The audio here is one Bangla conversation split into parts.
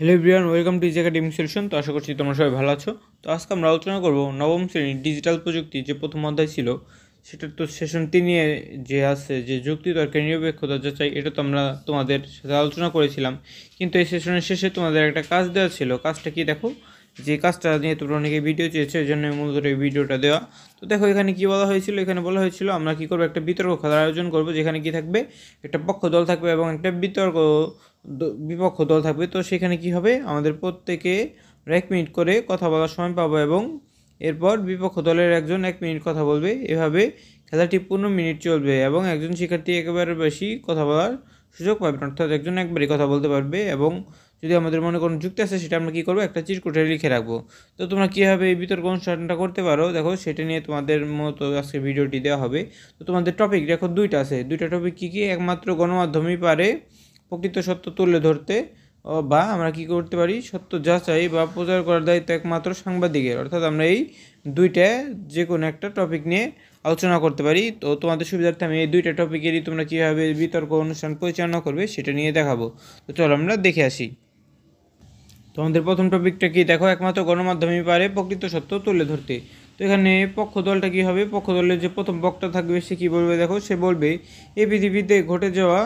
hello everyone welcome to is academic solution তো আশা করছি তোমরা সবাই ভালো আছো তো আজকে আমরা আলোচনা করব নবম শ্রেণীর ডিজিটাল প্রযুক্তি যে প্রথম অধ্যায় ছিল সেটা তো সেশন তিনে যে আছে যে যুক্তি তর্কের নিরপেক্ষতা যা চাই এটা তো আমরা তোমাদের সাথে আলোচনা করেছিলাম কিন্তু এই সেশনের শেষে তোমাদের একটা কাজ দেওয়া ছিল কাজটা কি দেখো যে কাজটা নিয়ে তোমরা অনেকে ভিডিও চেয়েছে এই জন্য মূলত এই ভিডিওটা দেওয়া তো দেখো এখানে কি বলা হয়েছিল এখানে বলা হয়েছিল আমরা কি করবো একটা বিতর্ক খেলার আয়োজন করবো যেখানে কি থাকবে একটা পক্ষ দল থাকবে এবং একটা বিতর্ক বিপক্ষ দল থাকবে তো সেখানে কি হবে আমাদের প্রত্যেকে এক মিনিট করে কথা বলার সময় পাবো এবং এরপর বিপক্ষ দলের একজন এক মিনিট কথা বলবে এভাবে খেলাটি পনেরো মিনিট চলবে এবং একজন শিক্ষার্থী একেবারে বেশি কথা বলার সুযোগ পাবে অর্থাৎ একজন একবারই কথা বলতে পারবে এবং যদি আমাদের মনে কোনো যুক্তি আছে সেটা আমরা কী করবো একটা চিরকুটে লিখে রাখবো তো তোমরা কীভাবে এই বিতর্ক অনুষ্ঠানটা করতে পারো দেখো সেটা নিয়ে তোমাদের মতো আজকে ভিডিওটি দেওয়া হবে তো তোমাদের টপিক দেখো দুইটা আছে দুইটা টপিক কী কী একমাত্র গণমাধ্যমই পারে প্রকৃত সত্য তুলে ধরতে বা আমরা কি করতে পারি সত্য যাচাই বা প্রচার করার দায়িত্ব একমাত্র সাংবাদিকের অর্থাৎ আমরা এই দুইটা যে কোনো একটা টপিক নিয়ে আলোচনা করতে পারি তো তোমাদের সুবিধার্থে আমি এই দুইটা টপিকেরই তোমরা কীভাবে বিতর্ক অনুষ্ঠান পরিচালনা করবে সেটা নিয়ে দেখাবো তো চলো আমরা দেখে আসি তোমাদের প্রথম টপিকটা কি দেখো একমাত্র গণমাধ্যমই পারে প্রকৃত সত্য তুলে ধরতে তো এখানে পক্ষ দলটা কী হবে পক্ষ দলের যে প্রথম বক্তা থাকবে সে কী বলবে দেখো সে বলবে এই পৃথিবীতে ঘটে যাওয়া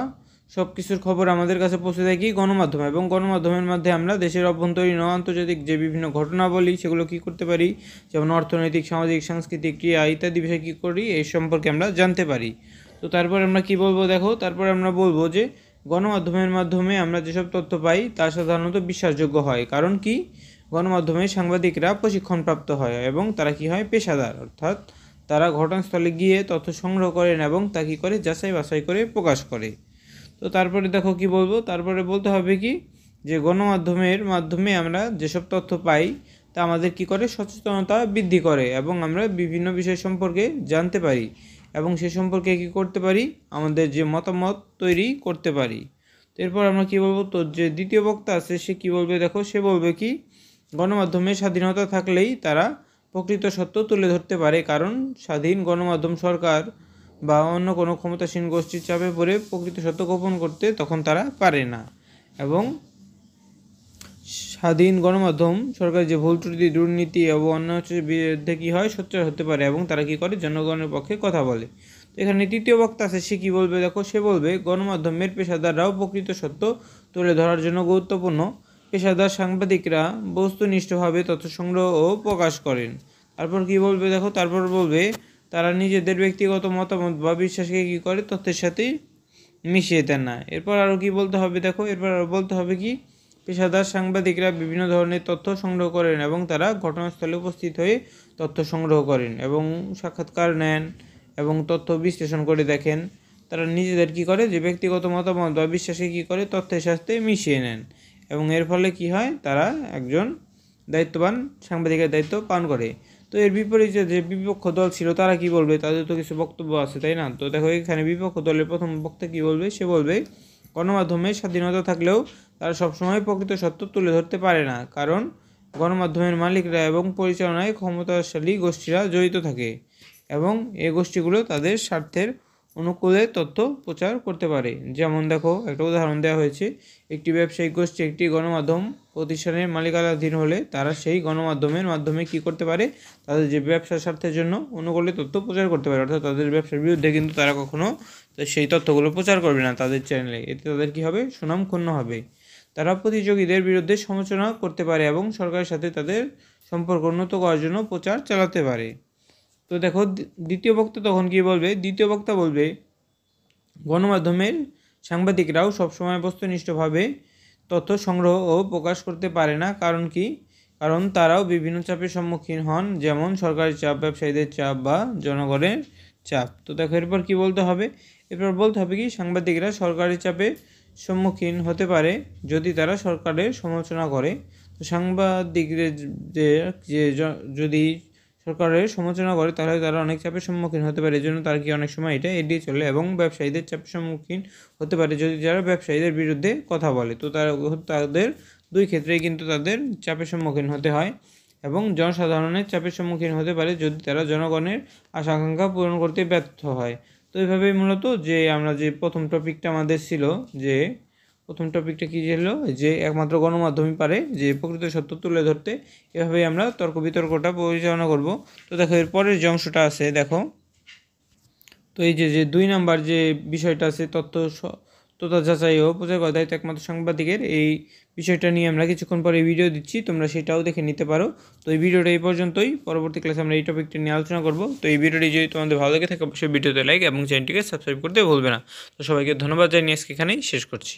সব কিছুর খবর আমাদের কাছে পৌঁছে দেয় কি গণমাধ্যম এবং গণমাধ্যমের মধ্যে আমরা দেশের অভ্যন্তরীণ ও আন্তর্জাতিক যে বিভিন্ন ঘটনাবলী সেগুলো কি করতে পারি যেমন অর্থনৈতিক সামাজিক সাংস্কৃতিক ক্রিয়া ইত্যাদি বিষয়ে কী করি এই সম্পর্কে আমরা জানতে পারি তো তারপর আমরা কি বলবো দেখো তারপর আমরা বলবো যে গণমাধ্যমের মাধ্যমে আমরা যেসব তথ্য পাই তা সাধারণত বিশ্বাসযোগ্য হয় কারণ কি গণমাধ্যমে সাংবাদিকরা প্রশিক্ষণপ্রাপ্ত হয় এবং তারা কি হয় পেশাদার অর্থাৎ তারা ঘটনাস্থলে গিয়ে তথ্য সংগ্রহ করেন এবং তা কী করে যাচাই বাছাই করে প্রকাশ করে তো তারপরে দেখো কি বলবো তারপরে বলতে হবে কি যে গণমাধ্যমের মাধ্যমে আমরা যেসব তথ্য পাই তা আমাদের কি করে সচেতনতা বৃদ্ধি করে এবং আমরা বিভিন্ন বিষয় সম্পর্কে জানতে পারি এবং সে সম্পর্কে কি করতে পারি আমাদের যে মতামত তৈরি করতে পারি এরপর আমরা কি বলবো তো যে দ্বিতীয় বক্তা আছে সে কি বলবে দেখো সে বলবে কি গণমাধ্যমে স্বাধীনতা থাকলেই তারা প্রকৃত সত্য তুলে ধরতে পারে কারণ স্বাধীন গণমাধ্যম সরকার বা অন্য কোনো ক্ষমতাসীন গোষ্ঠীর চাপে পড়ে প্রকৃত সত্য গোপন করতে তখন তারা পারে না এবং স্বাধীন গণমাধ্যম সরকার যে ভুল ত্রুটি দুর্নীতি এবং অন্য বিরুদ্ধে কী হয় সোচ্চার হতে পারে এবং তারা কি করে জনগণের পক্ষে কথা বলে তো এখানে তৃতীয় বক্তা আছে সে কী বলবে দেখো সে বলবে গণমাধ্যমের পেশাদাররাও প্রকৃত সত্য তুলে ধরার জন্য গুরুত্বপূর্ণ পেশাদার সাংবাদিকরা বস্তুনিষ্ঠভাবে তথ্য সংগ্রহ ও প্রকাশ করেন তারপর কি বলবে দেখো তারপর বলবে তারা নিজেদের ব্যক্তিগত মতামত বা বিশ্বাসকে কী করে তথ্যের সাথেই মিশিয়ে দেন না এরপর আরও কি বলতে হবে দেখো এরপর আরও বলতে হবে কি পেশাদার সাংবাদিকরা বিভিন্ন ধরনের তথ্য সংগ্রহ করেন এবং তারা ঘটনাস্থলে উপস্থিত হয়ে তথ্য সংগ্রহ করেন এবং সাক্ষাৎকার নেন এবং তথ্য বিশ্লেষণ করে দেখেন তারা নিজেদের কি করে যে ব্যক্তিগত মতামত বা বিশ্বাসে কী করে তথ্যের সাথে মিশিয়ে নেন এবং এর ফলে কি হয় তারা একজন দায়িত্ববান সাংবাদিকের দায়িত্ব পান করে তো এর বিপরীতে যে বিপক্ষ দল ছিল তারা কি বলবে তাদের তো কিছু বক্তব্য আছে তাই না তো দেখো এখানে বিপক্ষ দলের প্রথম বক্তা কি বলবে সে বলবে গণমাধ্যমে স্বাধীনতা থাকলেও তারা সবসময় প্রকৃত সত্য তুলে ধরতে পারে না কারণ গণমাধ্যমের মালিকরা এবং পরিচালনায় ক্ষমতাশালী গোষ্ঠীরা জড়িত থাকে এবং এই গোষ্ঠীগুলো তাদের স্বার্থের অনুকূলে তথ্য প্রচার করতে পারে যেমন দেখো একটা উদাহরণ দেওয়া হয়েছে একটি ব্যবসায়িক গোষ্ঠী একটি গণমাধ্যম প্রতিষ্ঠানের মালিকানাধীন হলে তারা সেই গণমাধ্যমের মাধ্যমে কি করতে পারে তাদের যে ব্যবসার স্বার্থের জন্য অনুকূলে তথ্য প্রচার করতে পারে অর্থাৎ তাদের ব্যবসার বিরুদ্ধে কিন্তু তারা কখনো সেই তথ্যগুলো প্রচার করবে না তাদের চ্যানেলে এতে তাদের কী হবে সুনাম ক্ষুণ্ণ হবে তারা প্রতিযোগীদের বিরুদ্ধে সমালোচনা করতে পারে এবং সরকারের সাথে তাদের সম্পর্ক উন্নত করার জন্য প্রচার চালাতে পারে তো দেখো দ্বিতীয় বক্তা তখন কি বলবে দ্বিতীয় বক্তা বলবে গণমাধ্যমের সাংবাদিকরাও সবসময় বস্তুনিষ্ঠভাবে তথ্য সংগ্রহ ও প্রকাশ করতে পারে না কারণ কি কারণ তারাও বিভিন্ন চাপের সম্মুখীন হন যেমন সরকারি চাপ ব্যবসায়ীদের চাপ বা জনগণের চাপ তো দেখো এরপর কী বলতে হবে এরপর বলতে হবে কি সাংবাদিকরা সরকারি চাপে সম্মুখীন হতে পারে যদি তারা সরকারের সমালোচনা করে তো সাংবাদিকদের যে যদি সরকারের সমালোচনা করে তাহলে তারা অনেক চাপের সম্মুখীন হতে পারে এজন্য তারা কি অনেক সময় এটা এড়িয়ে চলে এবং ব্যবসায়ীদের চাপের সম্মুখীন হতে পারে যদি যারা ব্যবসায়ীদের বিরুদ্ধে কথা বলে তো তারা তাদের দুই ক্ষেত্রেই কিন্তু তাদের চাপের সম্মুখীন হতে হয় এবং জনসাধারণের চাপের সম্মুখীন হতে পারে যদি তারা জনগণের আশা আকাঙ্ক্ষা পূরণ করতে ব্যর্থ হয় তো এইভাবেই মূলত যে আমরা যে প্রথম টপিকটা আমাদের ছিল যে প্রথম টপিকটা কী ছিল যে একমাত্র গণমাধ্যমই পারে যে প্রকৃত সত্য তুলে ধরতে এভাবে আমরা তর্ক বিতর্কটা পরিচালনা করব তো দেখো এর পরের যে অংশটা আছে দেখো তো এই যে যে দুই নাম্বার যে বিষয়টা আছে তথ্য তথা যাচাই ও প্রচার করা দায়িত্ব একমাত্র সাংবাদিকের এই বিষয়টা নিয়ে আমরা কিছুক্ষণ পরে ভিডিও দিচ্ছি তোমরা সেটাও দেখে নিতে পারো তো এই ভিডিওটা এই পর্যন্তই পরবর্তী ক্লাসে আমরা এই টপিকটা নিয়ে আলোচনা করব তো এই ভিডিওটি যদি তোমাদের ভালো লেগে থাকে অবশ্যই ভিডিওতে লাইক এবং চ্যানেলটিকে সাবস্ক্রাইব করতে ভুলবে না তো সবাইকে ধন্যবাদ জানিয়ে আজকে এখানেই শেষ করছি